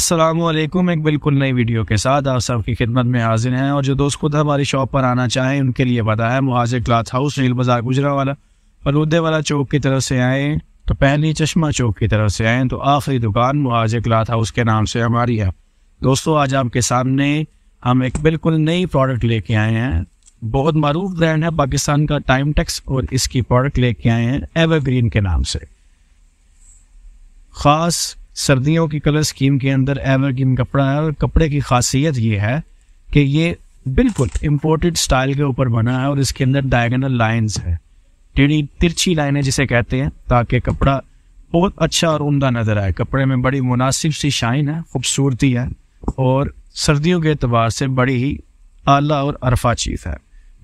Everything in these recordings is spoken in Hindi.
असलम एक बिल्कुल नई वीडियो के साथ आप सबकी खिदमत में हाजिर हैं और जो दोस्त खुद हमारी शॉप पर आना चाहें उनके लिए पता है मुहाजे क्लाथ हाउस नील बाजार गुजरा वाला फलूदे वाला चौक की तरफ से आएँ तो पहली चश्मा चौक की तरफ से आएँ तो आखिरी दुकान मुहाजे क्लाथ हाउस के नाम से हमारी है दोस्तों आज आपके सामने हम एक बिल्कुल नई प्रोडक्ट लेके आए हैं बहुत मरूफ ब्रांड है पाकिस्तान का टाइम टेक्स और इसकी प्रोडक्ट लेके आए हैं एवरग्रीन के नाम से ख़ास सर्दियों की कलर स्कीम के अंदर एवर ग्रीन कपड़ा है और कपड़े की खासियत ये है कि ये बिल्कुल इम्पोर्टेड स्टाइल के ऊपर बना है और इसके अंदर डायगनल लाइंस है टेढ़ी तिरछी लाइनें जिसे कहते हैं ताकि कपड़ा बहुत अच्छा और उमदा नज़र आए कपड़े में बड़ी मुनासिब सी शाइन है खूबसूरती है और सर्दियों के अतबार से बड़ी ही आला और अरफा चीज़ है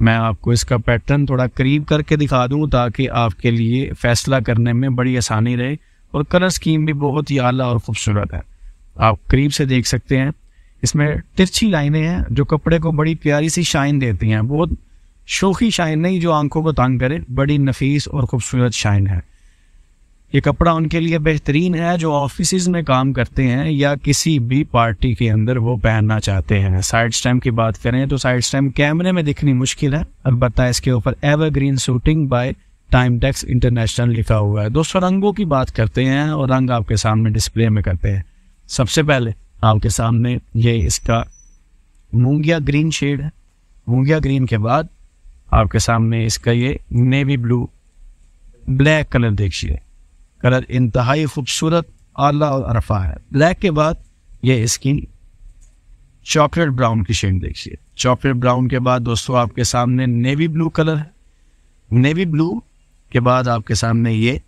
मैं आपको इसका पैटर्न थोड़ा करीब करके दिखा दूँ ताकि आपके लिए फ़ैसला करने में बड़ी आसानी रहे और कलर स्कीम भी बहुत ही आला और खूबसूरत है आप करीब से देख सकते हैं इसमें तिरछी लाइनें हैं जो कपड़े को बड़ी प्यारी सी शाइन देती हैं बहुत शोखी शाइन नहीं जो आंखों को तंग करे बड़ी नफीस और खूबसूरत शाइन है ये कपड़ा उनके लिए बेहतरीन है जो ऑफिस में काम करते हैं या किसी भी पार्टी के अंदर वो पहनना चाहते हैं साइड स्टैम की बात करें तो साइड स्टैम कैमरे में दिखनी मुश्किल है अलबत्ता इसके ऊपर evergreen suiting by time tex international लिखा हुआ है दोस्तों रंगों की बात करते हैं और रंग आपके सामने डिस्प्ले में करते हैं सबसे पहले आपके सामने ये इसका मूंगिया ग्रीन शेड है मूंगिया ग्रीन के बाद आपके सामने इसका ये नेवी ब्लू ब्लैक कलर देखिए कलर इंतहाई खूबसूरत आला और अरफा है ब्लैक के बाद ये इसकी चॉकलेट ब्राउन की शेड देखिए चॉकलेट ब्राउन के बाद दोस्तों आपके सामने नेवी ब्लू कलर है नेवी ब्लू के बाद आपके सामने ये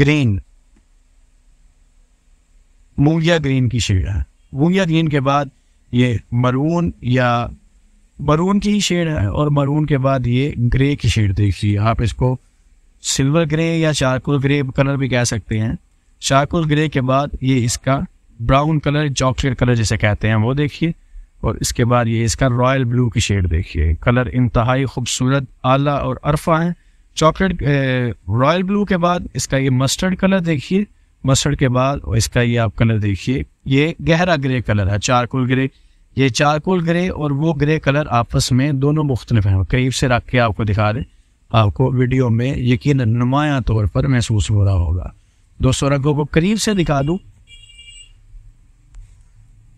ग्रीन मूंगिया ग्रीन की शेड है मूंगिया ग्रीन के बाद ये मरून या मरून की ही शेड है और मरून के बाद ये ग्रे की शेड देखिए आप इसको सिल्वर ग्रे या चारकोल ग्रे कलर भी कह सकते हैं चारकोल ग्रे के बाद ये इसका ब्राउन कलर चॉकलेट कलर जिसे कहते हैं वो देखिए और इसके बाद ये इसका रॉयल ब्लू की शेड देखिए कलर इंतहाई खूबसूरत आला और अरफा है चॉकलेट रॉयल ब्लू के बाद इसका ये मस्टर्ड कलर देखिए मस्टर्ड के बाद और इसका ये आप कलर देखिए ये गहरा ग्रे कलर है चारकोल ग्रे ये चारकोल ग्रे और वो ग्रे कलर आपस में दोनों मुख्तलिफ हैं करीब से रख के आपको दिखा रहे आपको वीडियो में यकीन नुमाया तौर पर महसूस हो रहा होगा दोस्तों रंगों को करीब से दिखा दूँ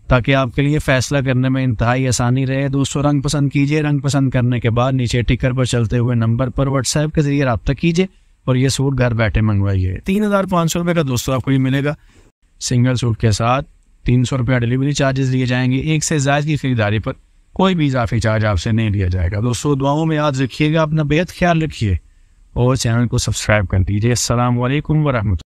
ताकि आपके लिए फैसला करने में इंतहाई आसानी रहे दोस्तों रंग पसंद कीजिए रंग पसंद करने के बाद नीचे टिकर पर चलते हुए नंबर पर व्हाट्सएप के जरिए रब्ता कीजिए और ये सूट घर बैठे मंगवाइए तीन हज़ार पाँच सौ रुपये का दोस्तों आपको ये मिलेगा सिंगल सूट के साथ तीन सौ रुपया डिलीवरी चार्जेस लिए जाएंगे एक से ज्यादा की खरीदारी पर कोई भी इजाफी चार्ज आपसे नहीं लिया जाएगा दोस्तों दुआओं में याद रखिएगा अपना बेहद ख्याल रखिए और चैनल को सब्सक्राइब कर दीजिए असल वरहमत